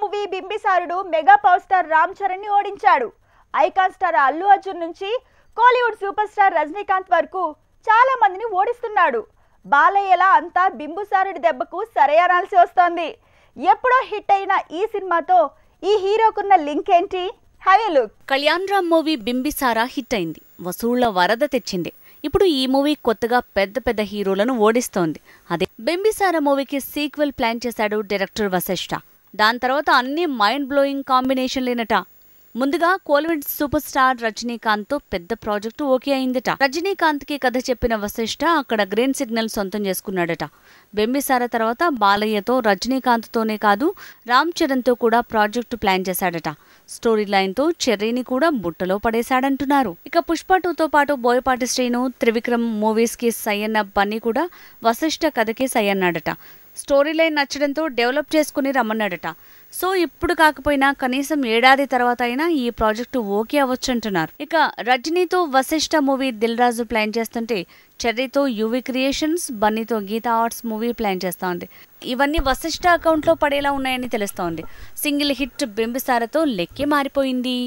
movie బింబిసారుడు mega power star Ram Charan ని ఓడించాడు ఐకాన్ స్టార్ అల్లు అర్జున్ నుంచి కోలీవుడ్ సూపర్ స్టార్ రజనీకాంత్ వరకు చాలా మందిని ఓడిస్తున్నాడు బాలయ్యలా అంతా బింబుసారుడి దెబ్బకు సరయనాల్సి వస్తోంది ఎప్పుడో హిట్ అయిన ఈ సినిమాతో ఈ హీరోకున్న లింక్ ఏంటి కళ్యాణ్ రామ్ మూవీ బింబిసారా హిట్ అయింది వసూళ్ల వరద తెచ్చింది ఇప్పుడు ఈ మూవీ కొత్తగా పెద్ద పెద్ద హీరోలను ఓడిస్తోంది అదే బింబిసారా మూవీకి సీక్వెల్ ప్లాన్ చేశాడు డైరెక్టర్ వశిష్ఠ దాని తర్వాత అన్ని మైండ్ బ్లోయింగ్ కాంబినేషన్లేనట ముందుగా కోలివుడ్ సూపర్ స్టార్ రజనీకాంత్ తో పెద్ద ప్రాజెక్టు ఓకే అయిందట రజనీకాంత్ కి కథ చెప్పిన వశిష్ట అక్కడ గ్రీన్ సిగ్నల్ సొంతం చేసుకున్నాడట బెంబిసార తర్వాత బాలయ్యతో రజనీకాంత్ తోనే కాదు రామ్ చరణ్తో తో కూడా ప్రాజెక్టు ప్లాన్ చేశాడట స్టోరీ లైన్ తో చెర్రీని కూడా బుట్టలో పడేశాడంటున్నారు ఇక పుష్ప టూతో పాటు బోయపాటి శ్రీను త్రివిక్రమ్ మూవీస్ కి సయ్యన్న బన్నీ కూడా వశిష్ట కథకి సై అన్నాడట స్టోరీ లైన్ నచ్చడంతో డెవలప్ చేసుకుని రమ్మన్నాడట సో ఇప్పుడు కాకపోయినా కనీసం ఏడాది తర్వాత అయినా ఈ ప్రాజెక్టు ఓకే అవ్వచ్చు అంటున్నారు ఇక రజనీతో వశిష్ట మూవీ దిల్ రాజు ప్లాన్ చేస్తుంటే చెర్రీతో యువి క్రియేషన్స్ బన్నీతో గీతా ఆర్ట్స్ మూవీ ప్లాన్ చేస్తా ఉంది ఇవన్నీ వశిష్ట అకౌంట్లో పడేలా ఉన్నాయని తెలుస్తోంది సింగిల్ హిట్ బింబిసారతో లెక్కే మారిపోయింది